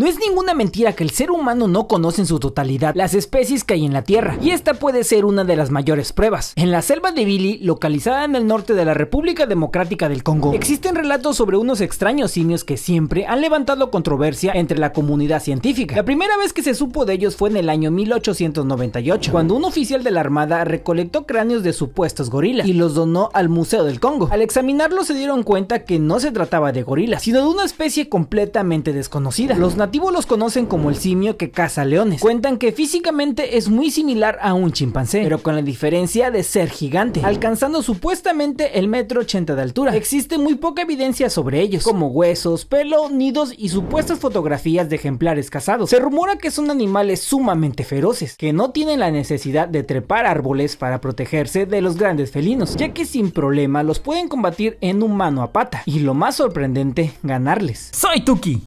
No es ninguna mentira que el ser humano no conoce en su totalidad las especies que hay en la Tierra, y esta puede ser una de las mayores pruebas. En la selva de Billy, localizada en el norte de la República Democrática del Congo, existen relatos sobre unos extraños simios que siempre han levantado controversia entre la comunidad científica. La primera vez que se supo de ellos fue en el año 1898, cuando un oficial de la Armada recolectó cráneos de supuestos gorilas y los donó al Museo del Congo. Al examinarlos se dieron cuenta que no se trataba de gorilas, sino de una especie completamente desconocida. Los los conocen como el simio que caza leones. Cuentan que físicamente es muy similar a un chimpancé, pero con la diferencia de ser gigante, alcanzando supuestamente el metro ochenta de altura. Existe muy poca evidencia sobre ellos, como huesos, pelo, nidos y supuestas fotografías de ejemplares cazados. Se rumora que son animales sumamente feroces, que no tienen la necesidad de trepar árboles para protegerse de los grandes felinos, ya que sin problema los pueden combatir en un mano a pata. Y lo más sorprendente, ganarles. Soy Tuki